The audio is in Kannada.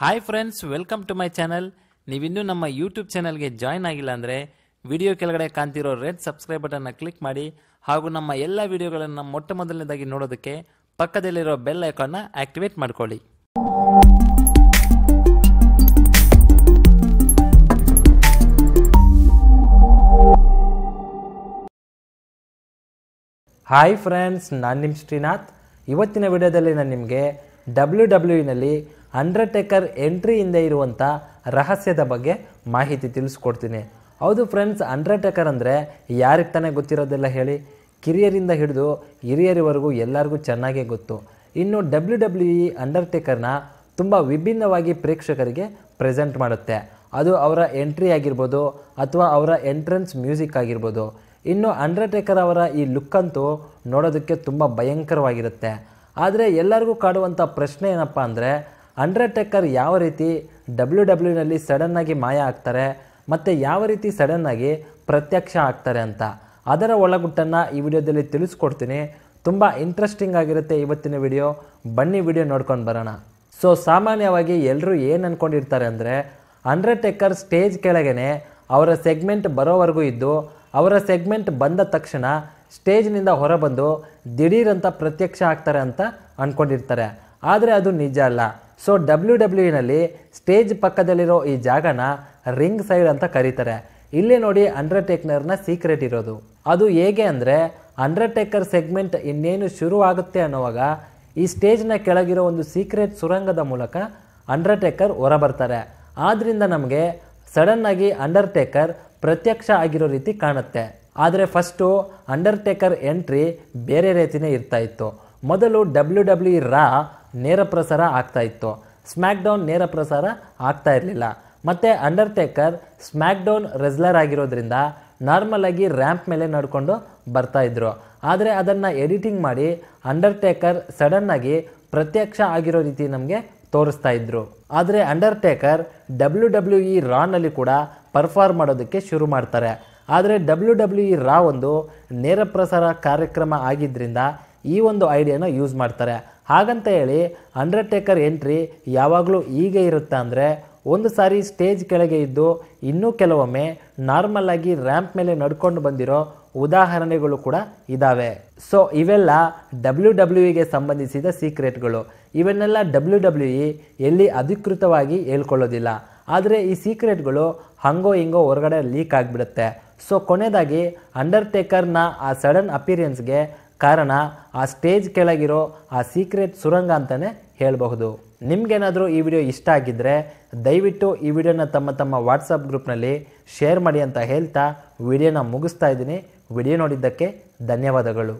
hi friends welcome to my channel ನೀವಿನ್ನೂ ನಮ್ಮ ಯೂಟ್ಯೂಬ್ ಚಾನಲ್ಗೆ ಜಾಯ್ನ್ ಆಗಿಲ್ಲ ಅಂದರೆ ವಿಡಿಯೋ ಕೆಳಗಡೆ ಕಾಣ್ತಿರೋ ರೆಡ್ ಸಬ್ಸ್ಕ್ರೈಬ್ ಬಟನ್ನ ಕ್ಲಿಕ್ ಮಾಡಿ ಹಾಗೂ ನಮ್ಮ ಎಲ್ಲ ವಿಡಿಯೋಗಳನ್ನು ಮೊಟ್ಟ ಮೊದಲನೇದಾಗಿ ನೋಡೋದಕ್ಕೆ ಪಕ್ಕದಲ್ಲಿರೋ ಬೆಲ್ ಐಕಾನ್ನ ಆಕ್ಟಿವೇಟ್ ಮಾಡ್ಕೊಳ್ಳಿ ಹಾಯ್ ಫ್ರೆಂಡ್ಸ್ ನಾನು ನಿಮ್ಮ ಶ್ರೀನಾಥ್ ಇವತ್ತಿನ ವಿಡಿಯೋದಲ್ಲಿ ನಾನು ನಿಮಗೆ ಡಬ್ಲ್ಯೂ ಡಬ್ಲ್ಯೂನಲ್ಲಿ ಅಂಡರ್ಟೇಕರ್ ಎಂಟ್ರಿಯಿಂದ ಇರುವಂಥ ರಹಸ್ಯದ ಬಗ್ಗೆ ಮಾಹಿತಿ ತಿಳಿಸ್ಕೊಡ್ತೀನಿ ಹೌದು ಫ್ರೆಂಡ್ಸ್ ಅಂಡರ್ಟೇಕರ್ ಅಂದರೆ ಯಾರಿಗೆ ತಾನೇ ಗೊತ್ತಿರೋದೆಲ್ಲ ಹೇಳಿ ಕಿರಿಯರಿಂದ ಹಿಡಿದು ಹಿರಿಯರಿವರೆಗೂ ಎಲ್ಲರಿಗೂ ಚೆನ್ನಾಗೇ ಗೊತ್ತು ಇನ್ನು ಡಬ್ಲ್ಯೂ ಡಬ್ಲ್ಯೂ ಇ e ಅಂಡರ್ಟೇಕರ್ನ ತುಂಬ ವಿಭಿನ್ನವಾಗಿ ಪ್ರೇಕ್ಷಕರಿಗೆ ಪ್ರೆಸೆಂಟ್ ಮಾಡುತ್ತೆ ಅದು ಅವರ ಎಂಟ್ರಿ ಆಗಿರ್ಬೋದು ಅಥವಾ ಅವರ ಎಂಟ್ರೆನ್ಸ್ ಮ್ಯೂಸಿಕ್ ಆಗಿರ್ಬೋದು ಇನ್ನು ಅಂಡರ್ಟೇಕರ್ ಅವರ ಈ ಲುಕ್ಕಂತೂ ನೋಡೋದಕ್ಕೆ ತುಂಬ ಭಯಂಕರವಾಗಿರುತ್ತೆ ಆದರೆ ಎಲ್ಲರಿಗೂ ಕಾಡುವಂಥ ಪ್ರಶ್ನೆ ಏನಪ್ಪ ಅಂದರೆ ಅಂಡರ್ಟೇಕರ್ ಯಾವ ರೀತಿ ಡಬ್ಲ್ಯೂ ಡಬ್ಲ್ಯೂನಲ್ಲಿ e ಸಡನ್ನಾಗಿ ಮಾಯ ಆಗ್ತಾರೆ ಮತ್ತು ಯಾವ ರೀತಿ ಸಡನ್ನಾಗಿ ಪ್ರತ್ಯಕ್ಷ ಆಗ್ತಾರೆ ಅಂತ ಅದರ ಒಳಗುಟ್ಟನ್ನು ಈ ವಿಡಿಯೋದಲ್ಲಿ ತಿಳಿಸ್ಕೊಡ್ತೀನಿ ತುಂಬ ಇಂಟ್ರೆಸ್ಟಿಂಗ್ ಆಗಿರುತ್ತೆ ಇವತ್ತಿನ ವಿಡಿಯೋ ಬನ್ನಿ ವಿಡಿಯೋ ನೋಡ್ಕೊಂಡು ಬರೋಣ ಸೊ ಸಾಮಾನ್ಯವಾಗಿ ಎಲ್ಲರೂ ಏನು ಅಂದ್ಕೊಂಡಿರ್ತಾರೆ ಅಂದರೆ ಅಂಡರ್ಟೇಕರ್ ಸ್ಟೇಜ್ ಕೆಳಗೇ ಅವರ ಸೆಗ್ಮೆಂಟ್ ಬರೋವರೆಗೂ ಇದ್ದು ಅವರ ಸೆಗ್ಮೆಂಟ್ ಬಂದ ತಕ್ಷಣ ಸ್ಟೇಜ್ನಿಂದ ಹೊರಬಂದು ದಿಢೀರಂತ ಪ್ರತ್ಯಕ್ಷ ಆಗ್ತಾರೆ ಅಂತ ಅಂದ್ಕೊಂಡಿರ್ತಾರೆ ಆದರೆ ಅದು ನಿಜ ಅಲ್ಲ ಸೊ ಡಬ್ಲ್ಯೂ ಡಬ್ಲ್ಯೂ ಇನಲ್ಲಿ ಸ್ಟೇಜ್ ಪಕ್ಕದಲ್ಲಿರೋ ಈ ಜಾಗನ ರಿಂಗ್ ಸೈಡ್ ಅಂತ ಕರೀತಾರೆ ಇಲ್ಲಿ ನೋಡಿ ಅಂಡರ್ಟೇಕ್ನರ್ನ ಸೀಕ್ರೆಟ್ ಇರೋದು ಅದು ಹೇಗೆ ಅಂದರೆ ಅಂಡರ್ಟೇಕರ್ ಸೆಗ್ಮೆಂಟ್ ಇನ್ನೇನು ಶುರು ಆಗುತ್ತೆ ಅನ್ನೋವಾಗ ಈ ಸ್ಟೇಜ್ನ ಕೆಳಗಿರೋ ಒಂದು ಸೀಕ್ರೆಟ್ ಸುರಂಗದ ಮೂಲಕ ಅಂಡರ್ಟೇಕರ್ ಹೊರಬರ್ತಾರೆ ಆದ್ದರಿಂದ ನಮಗೆ ಸಡನ್ನಾಗಿ ಅಂಡರ್ಟೇಕರ್ ಪ್ರತ್ಯಕ್ಷ ಆಗಿರೋ ರೀತಿ ಕಾಣುತ್ತೆ ಆದರೆ ಫಸ್ಟು ಅಂಡರ್ಟೇಕರ್ ಎಂಟ್ರಿ ಬೇರೆ ರೀತಿಯೇ ಇರ್ತಾ ಇತ್ತು ಮೊದಲು ಡಬ್ಲ್ಯೂ ಡಬ್ಲ್ಯೂ ರಾ ನೇರ ಪ್ರಸಾರ ಆಗ್ತಾ ಇತ್ತು ಸ್ಮ್ಯಾಕ್ ಡೌನ್ ನೇರ ಪ್ರಸಾರ ಆಗ್ತಾ ಇರಲಿಲ್ಲ ಮತ್ತು ಅಂಡರ್ಟೇಕರ್ ಸ್ಮ್ಯಾಕ್ ಡೌನ್ ರೆಸ್ಲರ್ ಆಗಿರೋದ್ರಿಂದ ನಾರ್ಮಲ್ ಆಗಿ ರ್ಯಾಂಪ್ ಮೇಲೆ ನಡ್ಕೊಂಡು ಬರ್ತಾಯಿದ್ರು ಆದರೆ ಅದನ್ನು ಎಡಿಟಿಂಗ್ ಮಾಡಿ ಅಂಡರ್ಟೇಕರ್ ಸಡನ್ನಾಗಿ ಪ್ರತ್ಯಕ್ಷ ಆಗಿರೋ ರೀತಿ ನಮಗೆ ತೋರಿಸ್ತಾ ಇದ್ರು ಆದರೆ ಅಂಡರ್ಟೇಕರ್ ಡಬ್ಲ್ಯೂ ಡಬ್ಲ್ಯೂ ಇ ರಾನಲ್ಲಿ ಕೂಡ ಪರ್ಫಾರ್ಮ್ ಮಾಡೋದಕ್ಕೆ ಶುರು ಮಾಡ್ತಾರೆ ಆದರೆ ಡಬ್ಲ್ಯೂ ಡಬ್ಲ್ಯೂ ಇ ರಾ ಒಂದು ನೇರ ಪ್ರಸಾರ ಕಾರ್ಯಕ್ರಮ ಆಗಿದ್ದರಿಂದ ಈ ಒಂದು ಐಡಿಯಾನ ಯೂಸ್ ಮಾಡ್ತಾರೆ ಹಾಗಂತ ಹೇಳಿ ಅಂಡರ್ಟೇಕರ್ ಎಂಟ್ರಿ ಯಾವಾಗಲೂ ಹೀಗೆ ಇರುತ್ತೆ ಅಂದರೆ ಒಂದು ಸಾರಿ ಸ್ಟೇಜ್ ಕೆಳಗೆ ಇದ್ದು ಇನ್ನೂ ಕೆಲವೊಮ್ಮೆ ನಾರ್ಮಲ್ ಆಗಿ ರ್ಯಾಂಪ್ ಮೇಲೆ ನಡ್ಕೊಂಡು ಬಂದಿರೋ ಉದಾಹರಣೆಗಳು ಕೂಡ ಇದ್ದಾವೆ ಸೊ ಇವೆಲ್ಲ ಡಬ್ಲ್ಯೂ ಡಬ್ಲ್ಯೂ ಇಗೆ e ಸಂಬಂಧಿಸಿದ ಸೀಕ್ರೆಟ್ಗಳು ಇವನ್ನೆಲ್ಲ ಡಬ್ಲ್ಯೂ ಡಬ್ಲ್ಯೂ ಇ ಎಲ್ಲಿ ಅಧಿಕೃತವಾಗಿ ಹೇಳ್ಕೊಳ್ಳೋದಿಲ್ಲ ಆದರೆ ಈ ಸೀಕ್ರೆಟ್ಗಳು ಹಂಗೋ ಹಿಂಗೋ ಹೊರಗಡೆ ಲೀಕ್ ಆಗಿಬಿಡುತ್ತೆ ಸೊ ಕೊನೆಯದಾಗಿ ಅಂಡರ್ಟೇಕರ್ನ ಆ ಸಡನ್ ಅಪಿರಿಯನ್ಸ್ಗೆ ಕಾರಣ ಆ ಸ್ಟೇಜ್ ಕೆಳಗಿರೋ ಆ ಸೀಕ್ರೆಟ್ ಸುರಂಗ ಅಂತಲೇ ಹೇಳಬಹುದು ನಿಮಗೇನಾದರೂ ಈ ವಿಡಿಯೋ ಇಷ್ಟ ಆಗಿದ್ದರೆ ದಯವಿಟ್ಟು ಈ ವಿಡಿಯೋನ ತಮ್ಮ ತಮ್ಮ ವಾಟ್ಸಪ್ ಗ್ರೂಪ್ನಲ್ಲಿ ಶೇರ್ ಮಾಡಿ ಅಂತ ಹೇಳ್ತಾ ವಿಡಿಯೋನ ಮುಗಿಸ್ತಾ ಇದ್ದೀನಿ ವಿಡಿಯೋ ನೋಡಿದ್ದಕ್ಕೆ ಧನ್ಯವಾದಗಳು